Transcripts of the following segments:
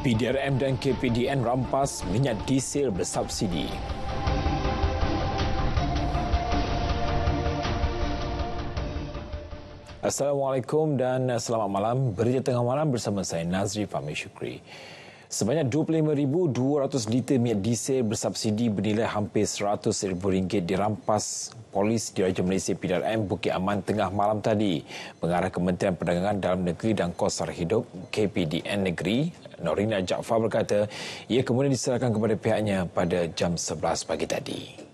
PDRM dan KPDN rampas minyak diesel bersubsidi. Assalamualaikum dan selamat malam. Berita tengah malam bersama saya Nazri Fahmi Syukri. Sebanyak 25,200 liter minyak diesel bersubsidi bernilai hampir RM100,000 dirampas polis di Diraja Malaysia PDRM Bukit Aman tengah malam tadi. Pengarah Kementerian Perdagangan Dalam Negeri dan Kos Sara Hidup KPDN Negeri Norina Jaafar berkata ia kemudian diserahkan kepada pihaknya pada jam 11 pagi tadi.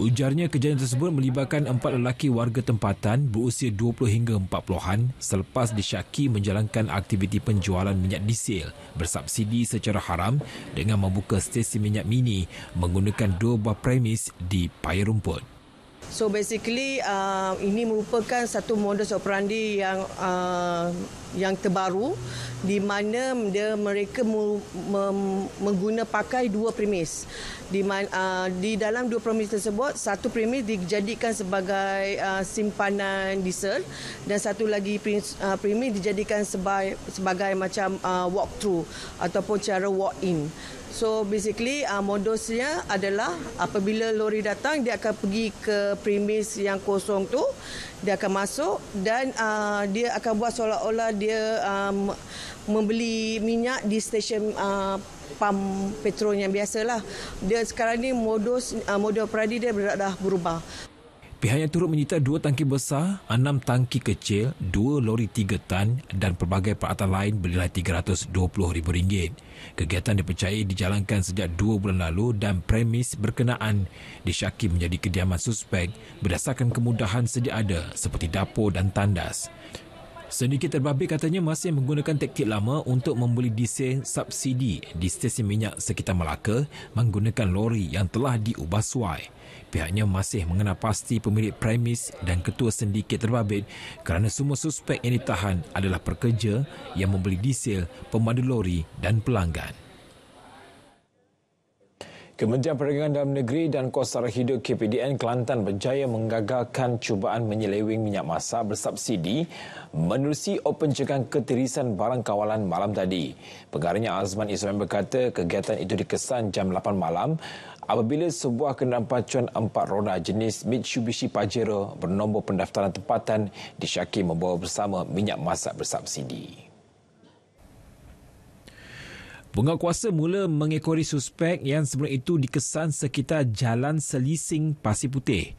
Ujarnya kejadian tersebut melibatkan empat lelaki warga tempatan berusia 20 hingga 40-an selepas disyaki menjalankan aktiviti penjualan minyak diesel bersubsidi secara haram dengan membuka stesen minyak mini menggunakan dua buah premis di Payah Rumput. So basically uh, ini merupakan satu modus operandi yang uh, yang terbaru di mana dia, mereka mu, mem, menggunakan pakai dua premis. Di, man, uh, di dalam dua premis tersebut, satu premis dijadikan sebagai uh, simpanan diesel dan satu lagi premis, uh, premis dijadikan sebagai, sebagai macam uh, walk through ataupun cara walk in. So basically uh, modusnya adalah apabila lori datang dia akan pergi ke premis yang kosong tu dia akan masuk dan uh, dia akan buat seolah-olah dia um, membeli minyak di stesen uh, pam petrol yang biasalah. Dia sekarang ni modus uh, model operandi dia dah berubah. Pihaknya turut menyita dua tangki besar, enam tangki kecil, dua lori tiga tan dan pelbagai peralatan lain bernilai rm ringgit. Kegiatan dipercayai dijalankan sejak dua bulan lalu dan premis berkenaan disyaki menjadi kediaman suspek berdasarkan kemudahan sedia ada seperti dapur dan tandas. Sedikit terbabit katanya masih menggunakan teknik lama untuk membeli diesel subsidi di stesen minyak sekitar Melaka menggunakan lori yang telah diubah suai. Pihaknya masih mengenal pasti pemilik premis dan ketua sindiket terbabit kerana semua suspek yang ditahan adalah pekerja yang membeli diesel, pemandu lori dan pelanggan. Kementerian Perdagangan Dalam Negeri dan Kosara Hidup KPDN Kelantan berjaya menggagalkan cubaan menyeleweng minyak masak bersubsidi menerusi open cekan ketirisan barang kawalan malam tadi. Pengarahnya Azman Ismail berkata kegiatan itu dikesan jam 8 malam apabila sebuah kenderaan pacuan empat roda jenis Mitsubishi Pajero bernombor pendaftaran tempatan disyaki membawa bersama minyak masak bersubsidi. Bunga kuasa mula mengekori suspek yang sebelum itu dikesan sekitar Jalan Selising Pasir Putih.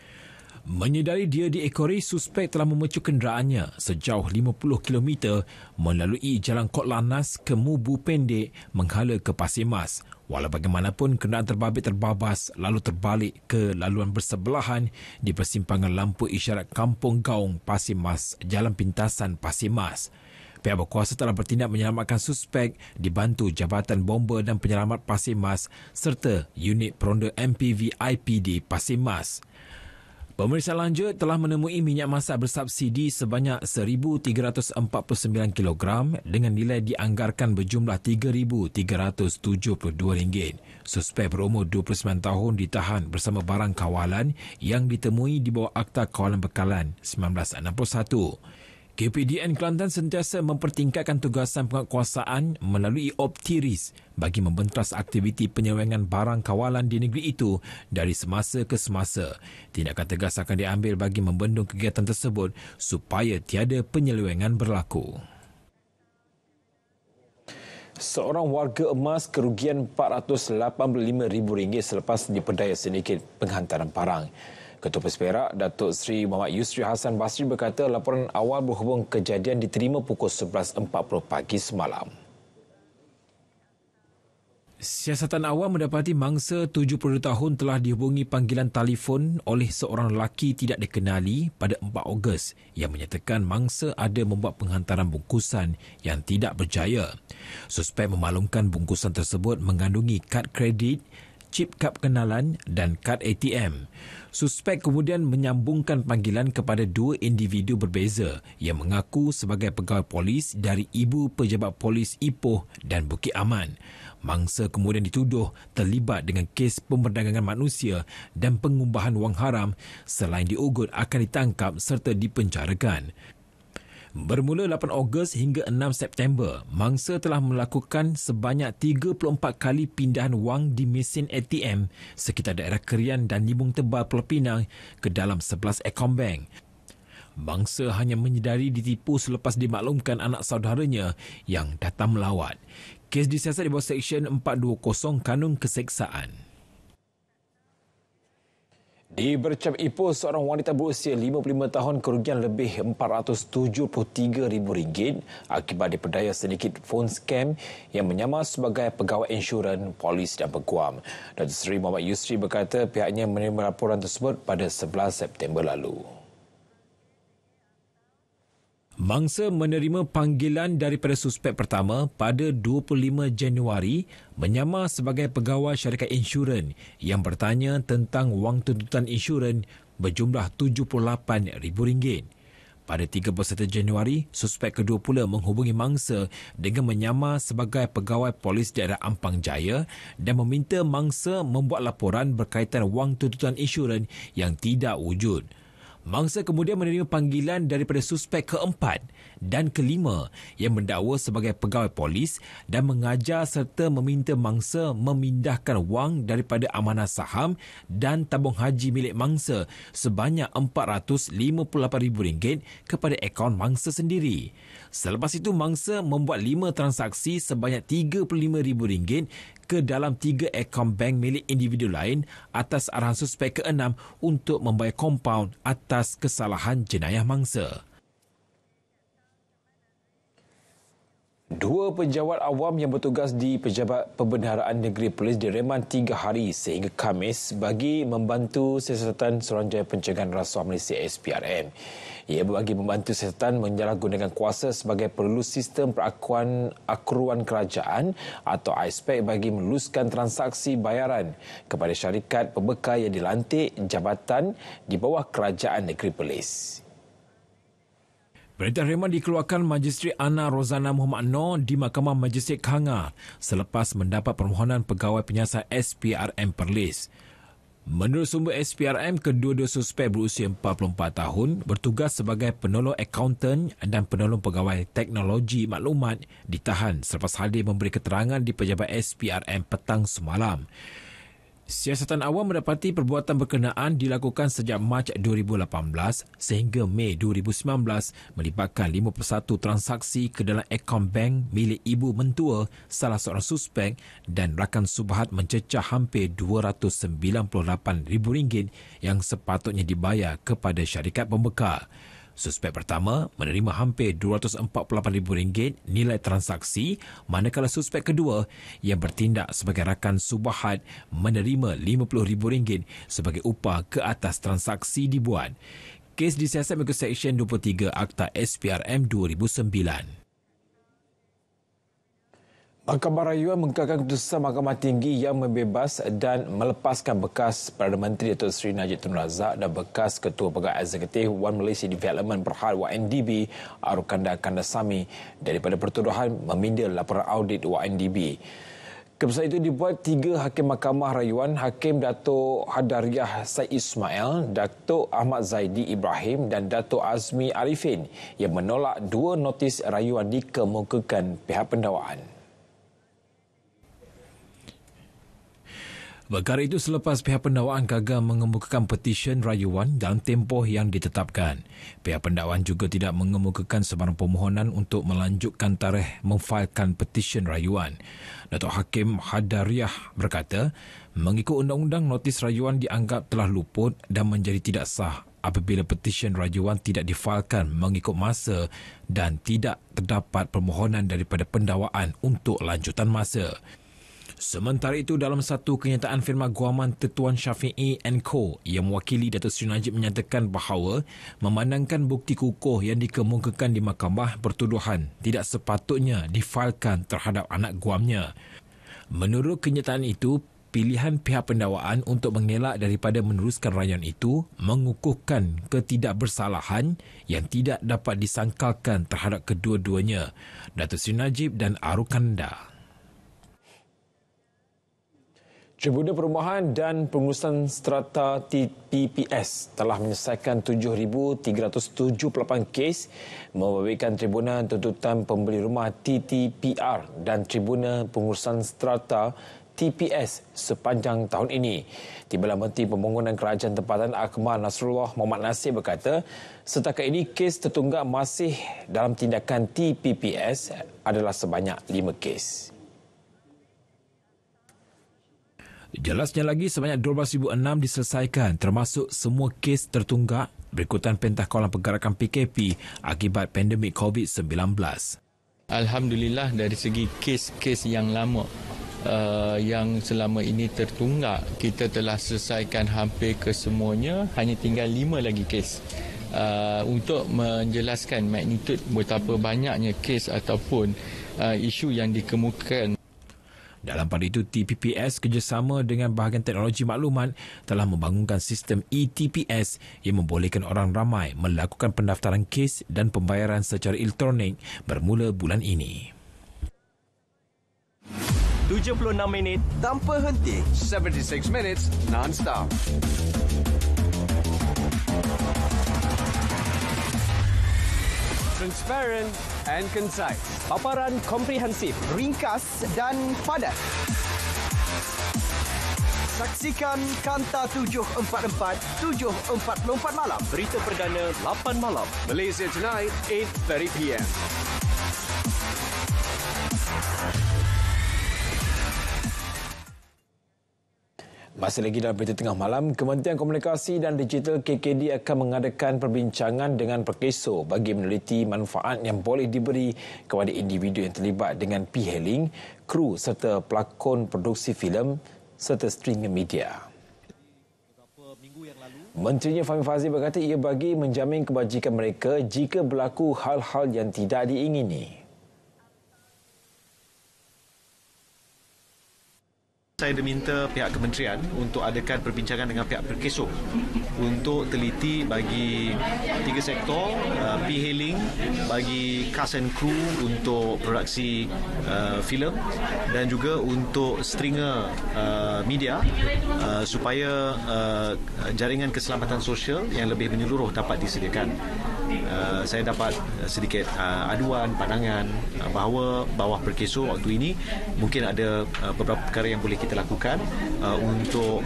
Menyedari dia diekori, suspek telah memecu kenderaannya sejauh 50km melalui Jalan Kot Lanas ke Mubu Pendek menghala ke Pasir Mas. Walau bagaimanapun, kenderaan terbabit terbabas lalu terbalik ke laluan bersebelahan di persimpangan lampu isyarat Kampung Gaung Pasir Mas Jalan Pintasan Pasir Mas. Pasir Mas. Pihak berkuasa telah bertindak menyelamatkan suspek dibantu Jabatan Bomber dan Penyelamat Pasir Mas serta unit peronda MPV IPD Pasir Mas. Pemeriksa lanjut telah menemui minyak masak bersubsidi sebanyak 1,349 kg dengan nilai dianggarkan berjumlah RM3,372. Suspek berumur 29 tahun ditahan bersama barang kawalan yang ditemui di bawah Akta Kawalan Bekalan 1961. KPDN Kelantan sentiasa mempertingkatkan tugasan penguatkuasaan melalui optiris bagi membentas aktiviti penyewengan barang kawalan di negeri itu dari semasa ke semasa. Tindakan tegas akan diambil bagi membendung kegiatan tersebut supaya tiada penyelewengan berlaku. Seorang warga emas kerugian RM485,000 selepas diperdaya sedikit penghantaran barang. Ketua Persperak Datuk Seri Muhammad Yusri Hasan Basri berkata laporan awal berhubung kejadian diterima pukul 11.40 pagi semalam. Siasatan awal mendapati mangsa 70 tahun telah dihubungi panggilan telefon oleh seorang lelaki tidak dikenali pada 4 Ogos yang menyatakan mangsa ada membuat penghantaran bungkusan yang tidak berjaya. Suspek memaklumkan bungkusan tersebut mengandungi kad kredit chip kad kenalan dan kad ATM. Suspek kemudian menyambungkan panggilan kepada dua individu berbeza yang mengaku sebagai pegawai polis dari ibu pejabat polis Ipoh dan Bukit Aman. Mangsa kemudian dituduh terlibat dengan kes pemberdagangan manusia dan pengumbahan wang haram selain diugut akan ditangkap serta dipenjarakan. Bermula 8 Ogos hingga 6 September, mangsa telah melakukan sebanyak 34 kali pindahan wang di mesin ATM sekitar daerah Kerian dan Limbung Tebal Pulau Pinang ke dalam 11 ekom bank. Mangsa hanya menyedari ditipu selepas dimaklumkan anak saudaranya yang datang melawat. Kes disiasat di bawah Seksyen 420 Kanun Keseksaan. Di bercap Ipoh, seorang wanita berusia 55 tahun kerugian lebih RM473,000 akibat diperdaya sedikit phone scam yang menyamar sebagai pegawai insurans, polis dan peguam. Datuk Sri Muhammad Yusri berkata pihaknya menerima laporan tersebut pada 11 September lalu. Mangsa menerima panggilan daripada suspek pertama pada 25 Januari menyamar sebagai pegawai syarikat insurans yang bertanya tentang wang tuntutan insurans berjumlah RM78,000. Pada 31 Januari, suspek kedua pula menghubungi mangsa dengan menyamar sebagai pegawai polis daerah Ampang Jaya dan meminta mangsa membuat laporan berkaitan wang tuntutan insurans yang tidak wujud. Mangsa kemudian menerima panggilan daripada suspek keempat dan kelima yang mendakwa sebagai pegawai polis dan mengajar serta meminta mangsa memindahkan wang daripada amanah saham dan tabung haji milik mangsa sebanyak RM458,000 kepada akaun mangsa sendiri. Selepas itu, mangsa membuat lima transaksi sebanyak RM35,000 ke dalam tiga akaun bank milik individu lain atas arahan suspek ke-6 untuk membayar kompaun atas kesalahan jenayah mangsa. Dua penjawat awam yang bertugas di Pejabat Pembendaharaan Negeri Polis direman tiga hari sehingga Khamis bagi membantu siasatan Seranjaya Pencegahan Rasuah Malaysia SPRM. Ia bagi membantu setan menyalahgunakan kuasa sebagai perlu sistem perakuan akruan kerajaan atau ISPEC bagi meluluskan transaksi bayaran kepada syarikat pembekal yang dilantik jabatan di bawah kerajaan negeri Perlis. Perintah rehman dikeluarkan Majistri Ana Rozana Muhammad Noor di Mahkamah Majistri Kanga selepas mendapat permohonan pegawai penyiasat SPRM Perlis. Menurut sumber SPRM, kedua-dua suspek berusia 44 tahun bertugas sebagai penolong akaunten dan penolong pegawai teknologi maklumat ditahan selepas hadir memberi keterangan di pejabat SPRM petang semalam. Siasatan awam mendapati perbuatan berkenaan dilakukan sejak Mac 2018 sehingga Mei 2019 melibatkan 51 transaksi ke dalam akaun bank milik ibu mentua salah seorang suspek dan rakan subahat mencecah hampir RM298,000 yang sepatutnya dibayar kepada syarikat pembekal. Suspek pertama menerima hampir RM248,000 nilai transaksi manakala suspek kedua yang bertindak sebagai rakan subahat menerima RM50,000 sebagai upah ke atas transaksi dibuat. Kes disiasat mengikut Seksyen 23 Akta SPRM 2009. Mahkamah Rayuan mengekalkan keputusan Mahkamah Tinggi yang membebas dan melepaskan bekas Perdana Menteri Dato' Sri Najib Tun Razak dan bekas Ketua Pegawai Eksekutif One Malaysia Development Berhad YNDB Arukanda Kandasami daripada pertuduhan memindah laporan audit YNDB. Keputusan itu dibuat tiga hakim mahkamah rayuan, Hakim Dato' Hadariah Said Ismail, Dato' Ahmad Zaidi Ibrahim dan Dato' Azmi Arifin yang menolak dua notis rayuan dikemukakan pihak pendawaan. Perkara itu selepas pihak pendakwaan gagal mengemukakan petisyen rayuan dalam tempoh yang ditetapkan. Pihak pendakwaan juga tidak mengemukakan sebarang permohonan untuk melanjutkan tarikh memfailkan petisyen rayuan. Datuk Hakim Hadariah berkata, mengikut undang-undang notis rayuan dianggap telah luput dan menjadi tidak sah apabila petisyen rayuan tidak difailkan mengikut masa dan tidak terdapat permohonan daripada pendakwaan untuk lanjutan masa. Sementara itu, dalam satu kenyataan firma guaman Tetuan Syafi'i Co yang mewakili Datuk Seri Najib menyatakan bahawa memandangkan bukti kukuh yang dikemukakan di mahkamah pertuduhan tidak sepatutnya difailkan terhadap anak guamnya. Menurut kenyataan itu, pilihan pihak pendawaan untuk mengelak daripada meneruskan rayuan itu mengukuhkan ketidakbersalahan yang tidak dapat disangkalkan terhadap kedua-duanya, Datuk Seri Najib dan Arukanda. Tribunal Perumahan dan Pengurusan Strata TPPS telah menyelesaikan 7,378 kes membabitkan Tribunal Tuntutan Pembeli Rumah TTPR dan Tribunal Pengurusan Strata TPS sepanjang tahun ini. Timbalan Menteri Pembangunan Kerajaan Tempatan Akmal Nasrullah Muhammad Nasir berkata, setakat ini kes tertunggak masih dalam tindakan TPPS adalah sebanyak 5 kes. Jelasnya lagi sebanyak 12,006 diselesaikan termasuk semua kes tertunggak berikutan pentah kolam pergerakan PKP akibat pandemik COVID-19. Alhamdulillah dari segi kes-kes yang lama uh, yang selama ini tertunggak kita telah selesaikan hampir kesemuanya hanya tinggal 5 lagi kes. Uh, untuk menjelaskan magnitude betapa banyaknya kes ataupun uh, isu yang dikemukakan. Dalam pada itu, TPPS kerjasama dengan bahagian teknologi maklumat telah membangunkan sistem eTPS yang membolehkan orang ramai melakukan pendaftaran kes dan pembayaran secara elektronik bermula bulan ini. 76 minit tanpa henti. 76 minit non-stop transparent and concise. Paparan komprehensif, ringkas dan padat. Saksikan Kanta 744 744 malam. Berita perdana 8 malam. Malaysia Tonight 8:30 PM. Masih lagi dalam berita tengah malam, Kementerian Komunikasi dan Digital KKD akan mengadakan perbincangan dengan perkeso bagi meneliti manfaat yang boleh diberi kepada individu yang terlibat dengan p kru serta pelakon produksi filem serta streaming media. Menterinya Fahmi Fazil berkata ia bagi menjamin kebajikan mereka jika berlaku hal-hal yang tidak diingini. saya diminta pihak kementerian untuk adakan perbincangan dengan pihak perkeso untuk teliti bagi tiga sektor uh, P-Hailing bagi cast and crew untuk produksi uh, filem dan juga untuk stringer uh, media uh, supaya jaringan keselamatan sosial yang lebih menyeluruh dapat disediakan saya dapat sedikit aduan pandangan bahawa bawah perkeso waktu ini mungkin ada beberapa perkara yang boleh kita lakukan untuk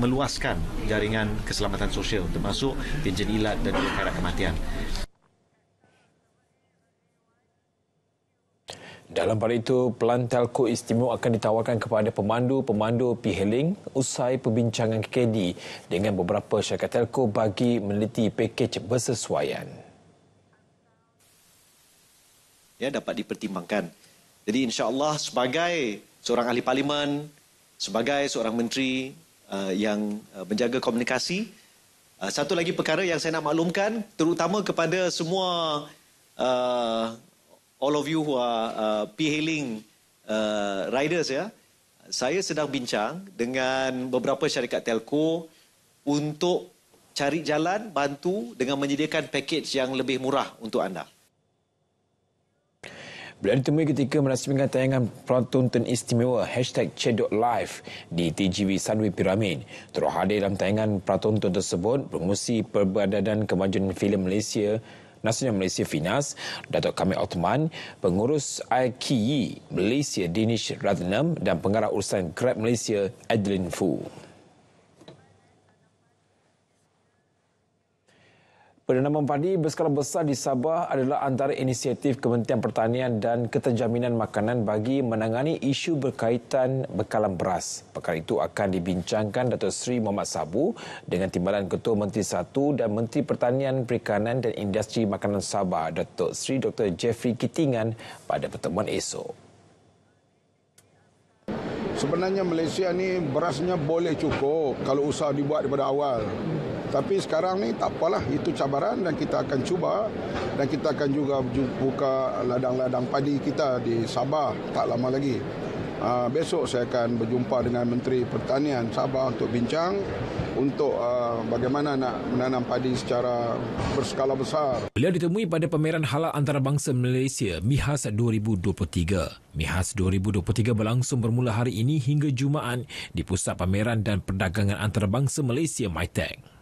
meluaskan jaringan kes- keselamatan sosial termasuk enjin ilat dan perkara kematian. Dalam hal itu, pelan telco istimewa akan ditawarkan kepada pemandu-pemandu piheling usai perbincangan KKD dengan beberapa syarikat telco bagi meneliti pakej bersesuaian. Ya, dapat dipertimbangkan. Jadi insya Allah sebagai seorang ahli parlimen, sebagai seorang menteri uh, yang uh, menjaga komunikasi. Uh, satu lagi perkara yang saya nak maklumkan terutama kepada semua uh, all of you who are uh, pihiling uh, riders ya. Saya sedang bincang dengan beberapa syarikat telco untuk cari jalan bantu dengan menyediakan package yang lebih murah untuk anda. Beliau ditemui ketika merasmikan tayangan pelantun teristimewa hashtag Cedok Live di TGV Sunway Pyramid. Terus hadir dalam tayangan pelantun tersebut, pengusi perbadanan kemajuan filem Malaysia Nasional Malaysia Finas, Datuk Kamil Othman, pengurus IKEA Malaysia Dinish Radnam dan pengarah urusan Grab Malaysia Adeline Fu. Penanaman padi berskala besar di Sabah adalah antara inisiatif Kementerian Pertanian dan Keterjaminan Makanan bagi menangani isu berkaitan bekalan beras. Perkara itu akan dibincangkan datuk Sri Muhammad Sabu dengan timbalan Ketua Menteri Satu dan Menteri Pertanian, Perikanan dan Industri Makanan Sabah datuk Sri Dr. Jeffrey Kitingan pada pertemuan esok. Sebenarnya Malaysia ni berasnya boleh cukup kalau usaha dibuat daripada awal. Tapi sekarang ni tak apalah itu cabaran dan kita akan cuba dan kita akan juga buka ladang-ladang padi kita di Sabah tak lama lagi. Uh, besok saya akan berjumpa dengan Menteri Pertanian Sabah untuk bincang untuk uh, bagaimana nak menanam padi secara berskala besar. Beliau ditemui pada pameran halal antarabangsa Malaysia MIHAS 2023. MIHAS 2023 berlangsung bermula hari ini hingga Jumaat di Pusat Pameran dan Perdagangan Antarabangsa Malaysia MITEC.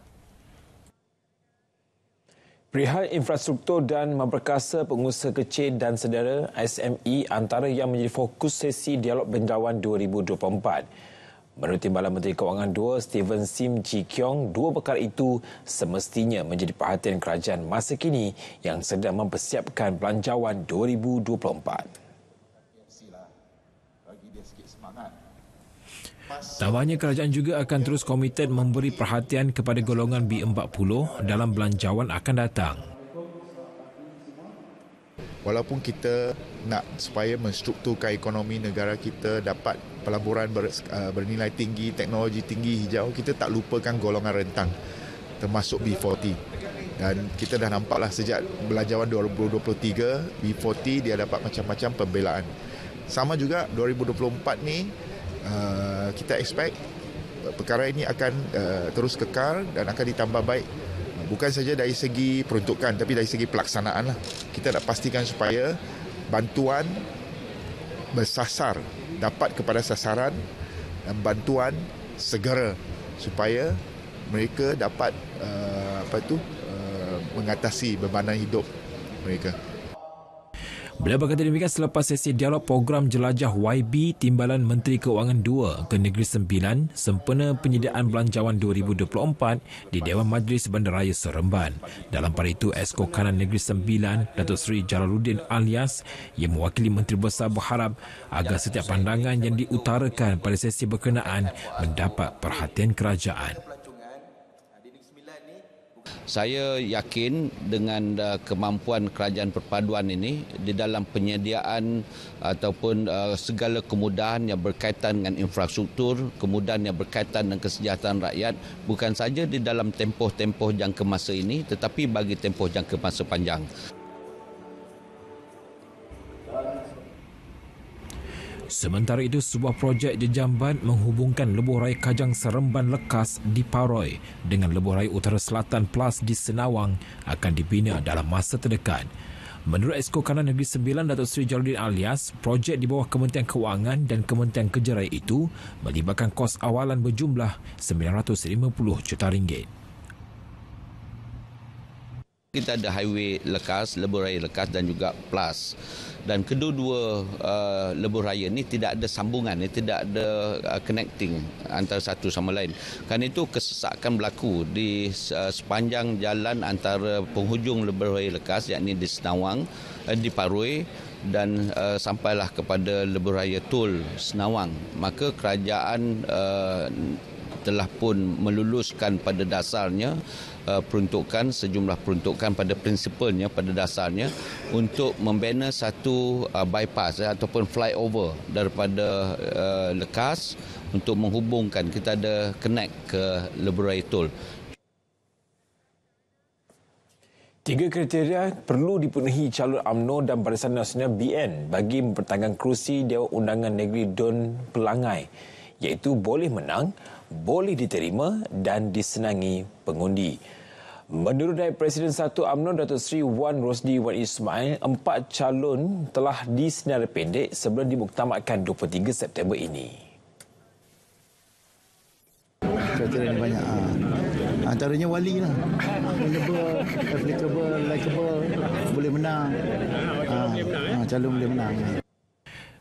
Perihal infrastruktur dan memperkasa pengusaha kecil dan sedara SME antara yang menjadi fokus sesi dialog bendawan 2024. Menurut Timbalan Menteri Kewangan 2, Steven Sim Ji Kyong, dua perkara itu semestinya menjadi perhatian kerajaan masa kini yang sedang mempersiapkan belanjawan 2024. Tambahnya kerajaan juga akan terus komited memberi perhatian kepada golongan B40 dalam belanjawan akan datang. Walaupun kita nak supaya menstrukturkan ekonomi negara kita dapat pelaburan ber, uh, bernilai tinggi, teknologi tinggi, hijau, kita tak lupakan golongan rentang termasuk B40. Dan kita dah nampaklah sejak belanjawan 2023, B40 dia dapat macam-macam pembelaan. Sama juga 2024 ni, uh, kita expect perkara ini akan uh, terus kekal dan akan ditambah baik bukan saja dari segi peruntukan tapi dari segi pelaksanaan lah. kita nak pastikan supaya bantuan bersasar dapat kepada sasaran dan bantuan segera supaya mereka dapat uh, apa tu uh, mengatasi bebanan hidup mereka Beliau berkata demikian selepas sesi dialog program jelajah YB Timbalan Menteri Keuangan 2 ke Negeri Sembilan sempena penyediaan belanjawan 2024 di Dewan Majlis Bandaraya Seremban. Dalam pada itu, Esko Kanan Negeri Sembilan, Datuk Seri Jalaluddin alias yang mewakili Menteri Besar berharap agar setiap pandangan yang diutarakan pada sesi berkenaan mendapat perhatian kerajaan saya yakin dengan uh, kemampuan kerajaan perpaduan ini di dalam penyediaan ataupun uh, segala kemudahan yang berkaitan dengan infrastruktur, kemudahan yang berkaitan dengan kesejahteraan rakyat bukan saja di dalam tempoh-tempoh jangka masa ini tetapi bagi tempoh jangka masa panjang. Sementara itu, sebuah projek jejamban menghubungkan lebuh raya Kajang Seremban Lekas di Paroi dengan lebuh raya Utara Selatan Plus di Senawang akan dibina dalam masa terdekat. Menurut Esko Kanan Negeri Sembilan, Datuk Seri Jaludin Alias, projek di bawah Kementerian Kewangan dan Kementerian Kerja Raya itu melibatkan kos awalan berjumlah RM950 juta. Ringgit kita ada highway lekas, lebuh raya lekas dan juga plus. Dan kedua-dua uh, lebuh raya ni tidak ada sambungan, ni tidak ada uh, connecting antara satu sama lain. Kerana itu kesesakan berlaku di uh, sepanjang jalan antara penghujung lebuh raya lekas yakni di Senawang, uh, di Parui dan uh, sampailah kepada lebuh raya Tol Senawang. Maka kerajaan uh, telah pun meluluskan pada dasarnya uh, peruntukan sejumlah peruntukan pada prinsipnya pada dasarnya untuk membina satu uh, bypass eh, ataupun flyover daripada uh, Lekas untuk menghubungkan kita ada connect ke Leberai Tol. Tiga kriteria perlu dipenuhi calon AMNO dan Barisan Nasional BN bagi mempertahankan kerusi Dewan Undangan Negeri Don Pelangai iaitu boleh menang boleh diterima dan disenangi pengundi. Menurut Naib Presiden 1 UMNO Datuk Seri Wan Rosdi Wan Ismail, empat calon telah disenarai pendek sebelum dimuktamadkan 23 September ini. Kriteria yang banyak. Ha. Antaranya wali lah. Relatable, likeable, boleh menang. Ah, calon boleh menang.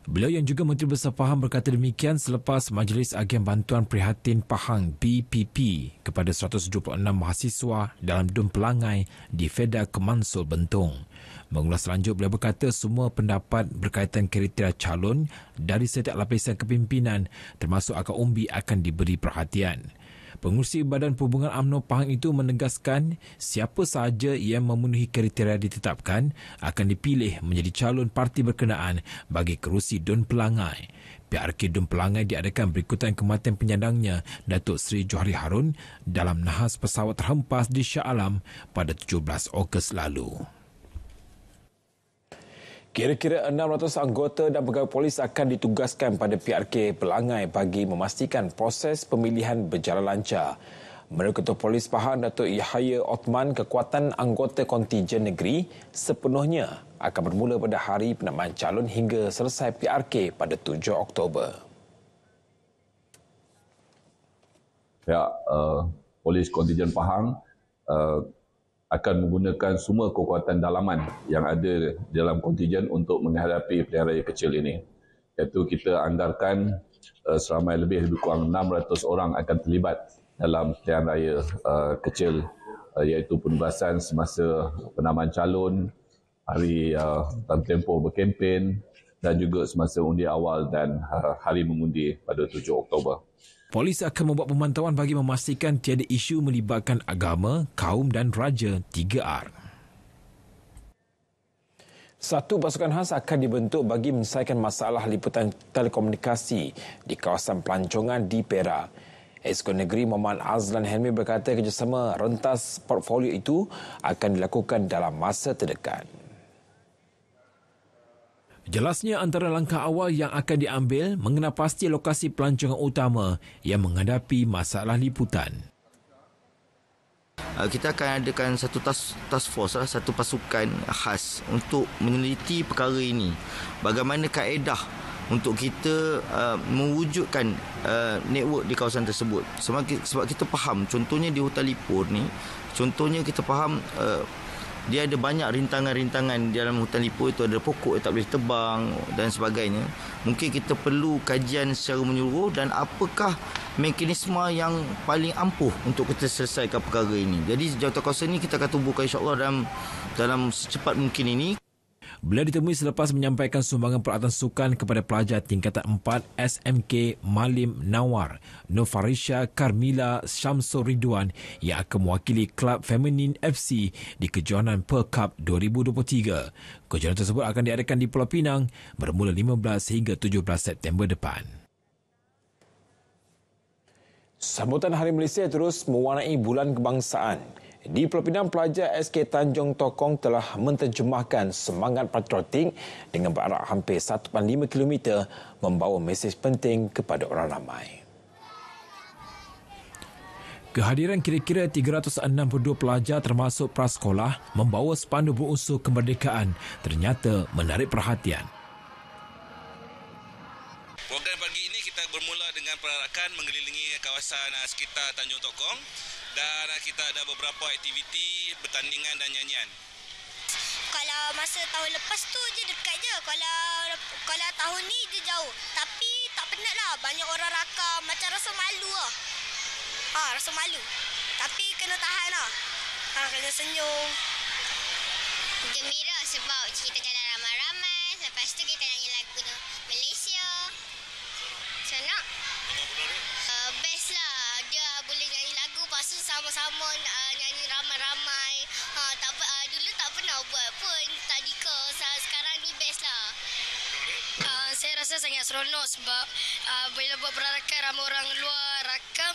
Beliau yang juga Menteri Besar Pahang berkata demikian selepas Majlis Agen Bantuan Prihatin Pahang BPP kepada 126 mahasiswa dalam Dun Pelangai di Feda Kemansul Bentong. Mengulas lanjut beliau berkata semua pendapat berkaitan kriteria calon dari setiap lapisan kepimpinan termasuk akar umbi akan diberi perhatian. Pengurusi Badan Perhubungan UMNO Pahang itu menegaskan siapa sahaja yang memenuhi kriteria ditetapkan akan dipilih menjadi calon parti berkenaan bagi kerusi Dun Pelangai. PRK Dun Pelangai diadakan berikutan kematian penyandangnya, Datuk Seri Johari Harun dalam nahas pesawat terhempas di Shah Alam pada 17 Ogos lalu. Kira-kira 600 anggota dan pegawai polis akan ditugaskan pada PRK Pelangai bagi memastikan proses pemilihan berjalan lancar. Menurut Ketua Polis Pahang Datuk Yahya Othman, kekuatan anggota kontijen negeri sepenuhnya akan bermula pada hari penamaan calon hingga selesai PRK pada 7 Oktober. Ya, uh, Polis Kontijen Pahang uh, eh, akan menggunakan semua kekuatan dalaman yang ada dalam kontijen untuk menghadapi pilihan raya kecil ini. Iaitu kita anggarkan uh, seramai lebih, lebih kurang 600 orang akan terlibat dalam pilihan raya uh, kecil uh, iaitu penugasan semasa penamaan calon, hari uh, tempoh berkempen dan juga semasa undi awal dan uh, hari mengundi pada 7 Oktober polis akan membuat pemantauan bagi memastikan tiada isu melibatkan agama, kaum dan raja 3R. Satu pasukan khas akan dibentuk bagi menyelesaikan masalah liputan telekomunikasi di kawasan pelancongan di Perak. Esko Negeri Muhammad Azlan Helmi berkata kerjasama rentas portfolio itu akan dilakukan dalam masa terdekat. Jelasnya antara langkah awal yang akan diambil mengenai pasti lokasi pelancongan utama yang menghadapi masalah liputan. Uh, kita akan adakan satu task, task force, lah, satu pasukan khas untuk meneliti perkara ini. Bagaimana kaedah untuk kita uh, mewujudkan uh, network di kawasan tersebut. Sebab sebab kita faham contohnya di Hotel Lipur ni, contohnya kita faham uh, dia ada banyak rintangan-rintangan di dalam hutan lipo itu ada pokok yang tak boleh tebang dan sebagainya mungkin kita perlu kajian secara menyeluruh dan apakah mekanisme yang paling ampuh untuk kita selesaikan perkara ini jadi jawatan kuasa ini kita akan tubuhkan insyaAllah dalam, dalam secepat mungkin ini Beliau ditemui selepas menyampaikan sumbangan peralatan sukan kepada pelajar tingkatan 4 SMK Malim Nawar, Nofarisha Carmila Shamsul Ridwan yang akan mewakili Club Feminin FC di Kejohanan Per Cup 2023. Kejohanan tersebut akan diadakan di Pulau Pinang bermula 15 hingga 17 September depan. Sambutan Hari Malaysia terus mewarnai Bulan Kebangsaan. Di Pelopidang, pelajar SK Tanjung Tokong telah menterjemahkan semangat patriotik dengan berarak hampir 1.5 km membawa mesej penting kepada orang ramai. Kehadiran kira-kira 362 pelajar termasuk prasekolah membawa sepandu berunsur kemerdekaan ternyata menarik perhatian. Program pagi ini kita bermula dengan perarakan mengelilingi kawasan eh, sekitar Tanjung Tokong dan kita ada beberapa aktiviti pertandingan dan nyanyian. Kalau masa tahun lepas tu je dekat je. Kalau kalau tahun ni dia jauh. Tapi tak penat lah. Banyak orang rakam. Macam rasa malu lah. Ha, rasa malu. Tapi kena tahan lah. Ha, kena senyum. Gembira sebab kita jalan ramai-ramai. Lepas tu kita sama-sama uh, nyanyi ramai-ramai. Ha, tak uh, dulu tak pernah buat pun tadi ke sekarang ni best lah. Uh, saya rasa sangat seronok sebab uh, bila buat perarakan ramai orang luar rakam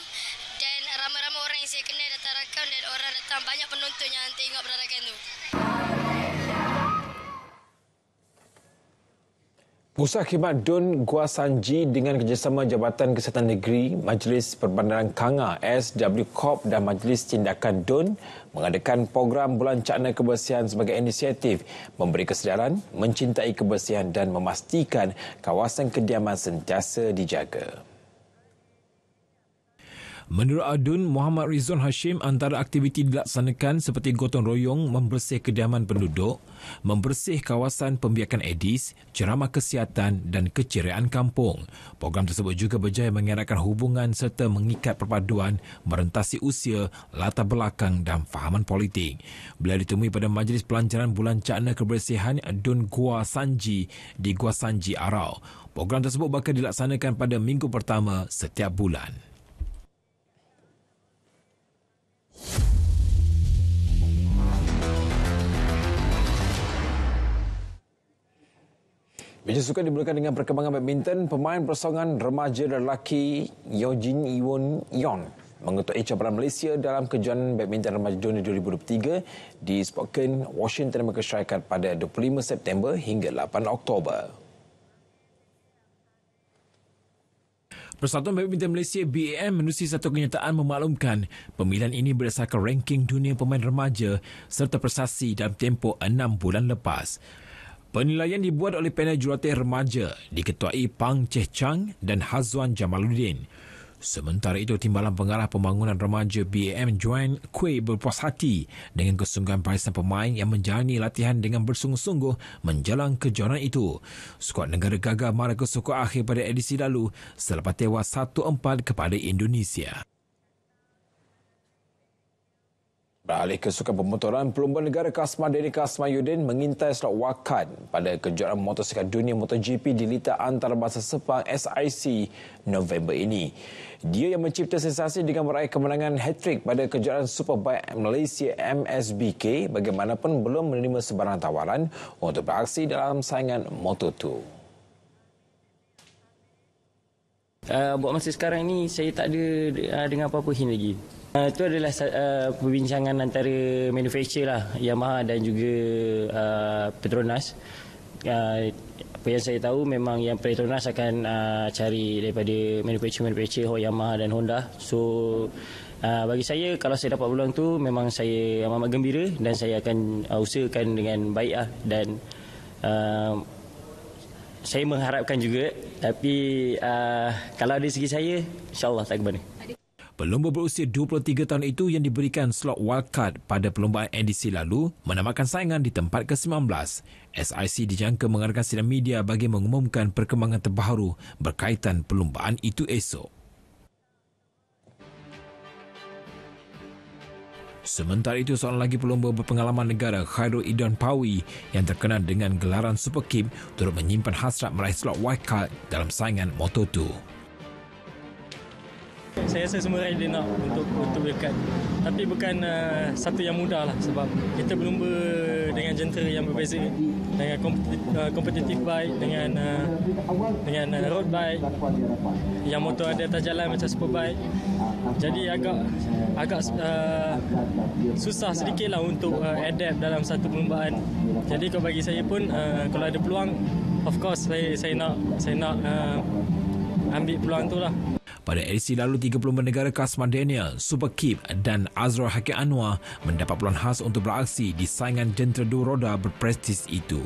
dan ramai-ramai orang yang saya kenal datang rakam dan orang datang banyak penonton yang tengok perarakan tu. Pusat Khidmat Dun Gua dengan kerjasama Jabatan Kesihatan Negeri, Majlis Perbandaran Kanga, SW Corp dan Majlis Tindakan Dun mengadakan program Bulan Cakna Kebersihan sebagai inisiatif memberi kesedaran, mencintai kebersihan dan memastikan kawasan kediaman sentiasa dijaga. Menurut Adun Muhammad Rizon Hashim, antara aktiviti dilaksanakan seperti gotong royong membersih kediaman penduduk, membersih kawasan pembiakan edis, ceramah kesihatan dan keceriaan kampung. Program tersebut juga berjaya mengeratkan hubungan serta mengikat perpaduan merentasi usia, latar belakang dan fahaman politik. Beliau ditemui pada Majlis Pelancaran Bulan Cakna Kebersihan Adun Gua Sanji di Gua Sanji, Arau. Program tersebut bakal dilaksanakan pada minggu pertama setiap bulan. Meja sukan dimulakan dengan perkembangan badminton. Pemain persaungan remaja dan lelaki Yojin Iwon Yong mengetuai cabaran Malaysia dalam kejuan badminton remaja dunia 2023 di Spokane, Washington Amerika Syarikat pada 25 September hingga 8 Oktober. Persatuan Badminton Malaysia BAM menerusi satu kenyataan memaklumkan pemilihan ini berdasarkan ranking dunia pemain remaja serta prestasi dalam tempoh enam bulan lepas. Penilaian dibuat oleh panel jurulatih remaja diketuai Pang Cheh Chang dan Hazwan Jamaluddin. Sementara itu, Timbalan Pengarah Pembangunan Remaja BAM Joan Kuei berpuas hati dengan kesungguhan barisan pemain yang menjalani latihan dengan bersungguh-sungguh menjelang kejuaraan itu. Skuad negara gagal mara ke suku akhir pada edisi lalu selepas tewas 1-4 kepada Indonesia. Beralih ke sukan pemotoran, pelumbuh negara Kasma Denny Kasma Yudin mengintai slot wakan pada kejuaraan motosikal dunia MotoGP di Lita Antarabangsa Sepang SIC November ini. Dia yang mencipta sensasi dengan meraih kemenangan hat-trick pada kejuaraan Superbike Malaysia MSBK bagaimanapun belum menerima sebarang tawaran untuk beraksi dalam saingan Moto2. Uh, eh, buat masa sekarang ni saya tak ada uh, dengan apa-apa hin lagi. Uh, itu adalah uh, perbincangan antara manufacturer lah Yamaha dan juga uh, Petronas. Uh, apa yang saya tahu memang yang Petronas akan uh, cari daripada manufacturer-manufacturer Hoy Yamaha dan Honda. So uh, bagi saya kalau saya dapat peluang tu memang saya amat, -amat gembira dan saya akan uh, usahakan dengan baik lah. dan uh, saya mengharapkan juga tapi uh, kalau dari segi saya insyaAllah tak ke Pelumba berusia 23 tahun itu yang diberikan slot wildcard pada perlombaan edisi lalu menamakan saingan di tempat ke-19. SIC dijangka mengadakan sidang media bagi mengumumkan perkembangan terbaru berkaitan perlombaan itu esok. Sementara itu, seorang lagi pelumba berpengalaman negara Khairul Idan Pawi yang terkenal dengan gelaran Super Kim turut menyimpan hasrat meraih slot wildcard dalam saingan Moto2. Saya rasa semua rakyat nak untuk untuk berdekat. Tapi bukan uh, satu yang mudah lah sebab kita berlumba dengan jentera yang berbeza. Dengan eh, kompetitif baik dengan uh, dengan uh, road bike. Yang motor ada atas jalan macam super bike. Jadi agak agak uh, susah sedikit lah untuk uh, adapt dalam satu perlumbaan. Jadi kalau bagi saya pun uh, kalau ada peluang, of course saya, saya nak saya nak uh, ambil peluang tu lah. Pada edisi lalu, 30 negara Kasma Daniel, Super Kip dan Azra Hakim Anwar mendapat peluang khas untuk beraksi di saingan jentera dua roda berprestis itu.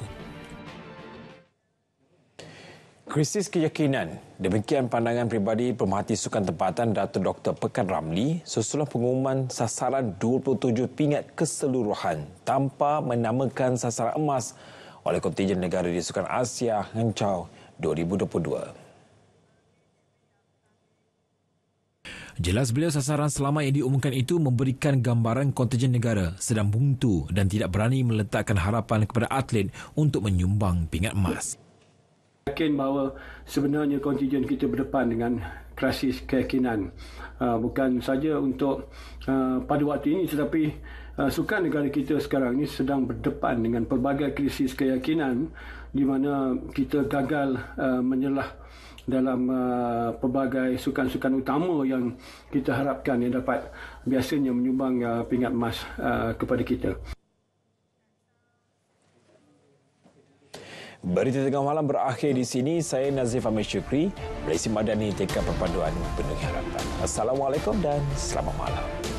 Krisis keyakinan. Demikian pandangan pribadi pemerhati sukan tempatan Dato' Dr. Pekan Ramli susulan pengumuman sasaran 27 pingat keseluruhan tanpa menamakan sasaran emas oleh kontingen negara di Sukan Asia Hangzhou 2022. Jelas beliau sasaran selama yang diumumkan itu memberikan gambaran kontijen negara sedang buntu dan tidak berani meletakkan harapan kepada atlet untuk menyumbang pingat emas. Yakin bahawa sebenarnya kontijen kita berdepan dengan krisis keyakinan ah, bukan saja untuk ah, pada waktu ini tetapi uh, sukan negara kita sekarang ini sedang berdepan dengan pelbagai krisis keyakinan di mana kita gagal uh, menyelah dalam uh, pelbagai sukan-sukan utama yang kita harapkan yang dapat biasanya menyumbang uh, pingat emas uh, kepada kita. Berita tengah malam berakhir di sini. Saya Nazif Amir Syukri. Malaysia Madani tekan perpaduan penuh harapan. Assalamualaikum dan selamat malam.